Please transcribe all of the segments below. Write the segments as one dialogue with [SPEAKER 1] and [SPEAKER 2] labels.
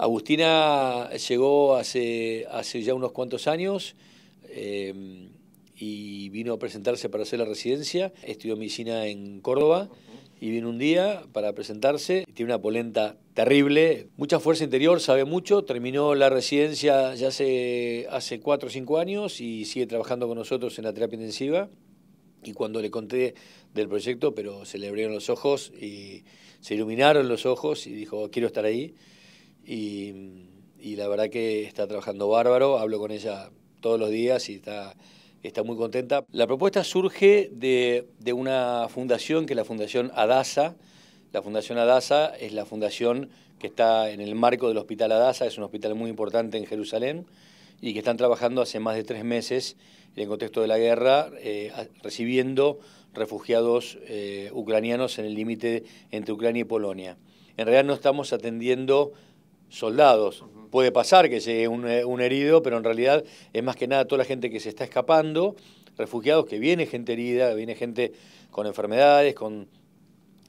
[SPEAKER 1] Agustina llegó hace, hace ya unos cuantos años eh, y vino a presentarse para hacer la residencia. Estudió medicina en Córdoba y vino un día para presentarse. Tiene una polenta terrible, mucha fuerza interior, sabe mucho. Terminó la residencia ya hace, hace 4 o cinco años y sigue trabajando con nosotros en la terapia intensiva. Y cuando le conté del proyecto, pero se le abrieron los ojos y se iluminaron los ojos y dijo, quiero estar ahí y, la verdad que está trabajando bárbaro, hablo con ella todos los días y está, está muy contenta. La propuesta surge de, una fundación que es la Fundación Adasa. La Fundación Adasa es la fundación que está en el marco del Hospital Adasa, es un hospital muy importante en Jerusalén y que están trabajando hace más de tres meses en contexto de la guerra, eh, recibiendo refugiados eh, ucranianos en el límite entre Ucrania y Polonia. En realidad no estamos atendiendo soldados. Puede pasar que llegue eh, un, herido, pero en realidad es más que nada toda la gente que se está escapando, refugiados, que viene gente herida, viene gente con enfermedades, con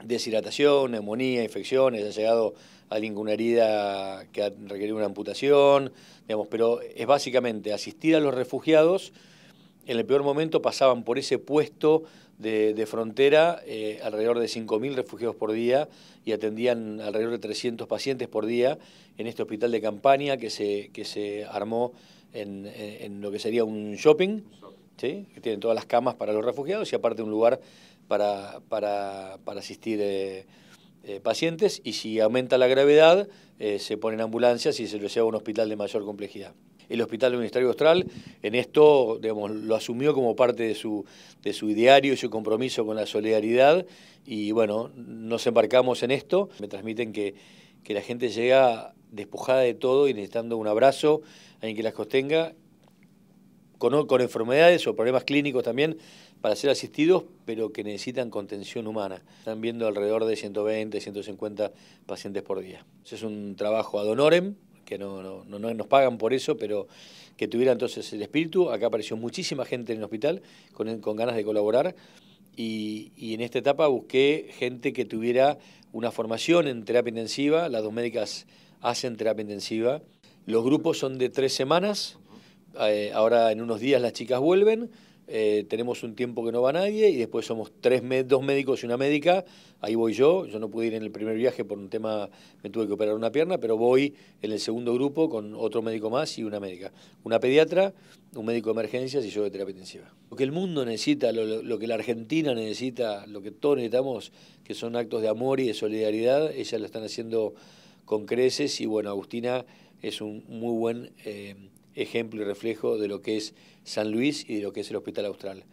[SPEAKER 1] deshidratación, neumonía, infecciones, ha llegado alguien con herida que ha requerido una amputación, digamos, pero es básicamente asistir a los refugiados, en el peor momento pasaban por ese puesto de, frontera, eh, alrededor de 5.000 refugiados por día y atendían alrededor de 300 pacientes por día en este hospital de campaña que se, se armó en, lo que sería un shopping, que tienen todas las camas para los refugiados y aparte un lugar para, asistir. Eh, eh, pacientes y si aumenta la gravedad se ponen ambulancias y se los lleva a un hospital de mayor complejidad el Hospital Ministerio Austral. En esto, lo asumió como parte de su, de ideario y su compromiso con la solidaridad. Y bueno, nos embarcamos en esto. Me transmiten que, la gente llega despojada de todo y necesitando un abrazo, alguien que las contenga con, con enfermedades o problemas clínicos también, para ser asistidos, pero que necesitan contención humana. Están viendo alrededor de 120, 150 pacientes por día. Es un trabajo ad honorem, que no, nos pagan por eso, pero que tuviera entonces el espíritu. Acá apareció muchísima gente en el hospital con, ganas de colaborar. Y, en esta etapa busqué gente que tuviera una formación en terapia intensiva, las dos médicas hacen terapia intensiva. Los grupos son de tres semanas, eh, ahora en unos días las chicas vuelven, eh, tenemos un tiempo que no va nadie y después somos tres dos médicos y una médica. Ahí voy yo, yo no pude ir en el primer viaje por un tema, me tuve que operar una pierna, pero voy en el segundo grupo con otro médico más y una médica. Una pediatra, un médico de emergencias y yo de terapia intensiva. Lo que el mundo necesita, lo, que la Argentina necesita, lo que todos necesitamos, que son actos de amor y de solidaridad, ellas lo están haciendo con creces y bueno, Agustina es un muy buen... Eh, ejemplo y reflejo de lo que es San Luis y de lo que es el Hospital Austral.